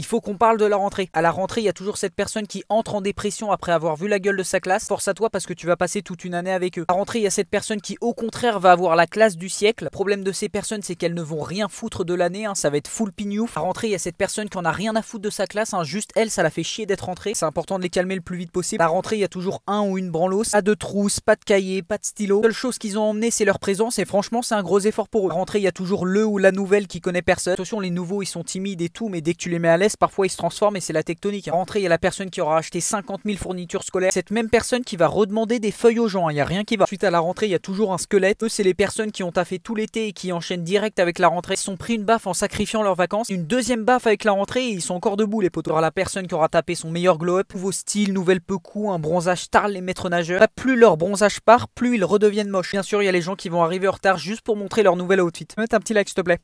Il faut qu'on parle de la rentrée. À la rentrée, il y a toujours cette personne qui entre en dépression après avoir vu la gueule de sa classe. Force à toi parce que tu vas passer toute une année avec eux. À la rentrée, il y a cette personne qui, au contraire, va avoir la classe du siècle. Le problème de ces personnes, c'est qu'elles ne vont rien foutre de l'année. Hein. Ça va être full pignouf. À la rentrée, il y a cette personne qui en a rien à foutre de sa classe. Hein. Juste elle, ça la fait chier d'être rentrée. C'est important de les calmer le plus vite possible. À la rentrée, il y a toujours un ou une branlos. Pas de trousse, pas de cahier, pas de stylo. La seule chose qu'ils ont emmené, c'est leur présence. Et franchement, c'est un gros effort pour eux. À la rentrée, il y a toujours le ou la nouvelle qui connaît personne. Attention, les nouveaux, ils sont timides et tout, mais dès que tu les mets à l'aise, parfois ils se transforment et c'est la tectonique. Hein. Rentrée, il y a la personne qui aura acheté 50 000 fournitures scolaires. Cette même personne qui va redemander des feuilles aux gens, hein. il n'y a rien qui va. Suite à la rentrée, il y a toujours un squelette. Eux, c'est les personnes qui ont taffé tout l'été et qui enchaînent direct avec la rentrée. Ils sont pris une baffe en sacrifiant leurs vacances, une deuxième baffe avec la rentrée et ils sont encore debout les potos. aura la personne qui aura tapé son meilleur glow-up, nouveau style, nouvelle coup, un bronzage tarle, les maîtres nageurs. plus leur bronzage part, plus ils redeviennent moches. Bien sûr, il y a les gens qui vont arriver en retard juste pour montrer leur nouvelle outfit. Mets un petit like s'il te plaît.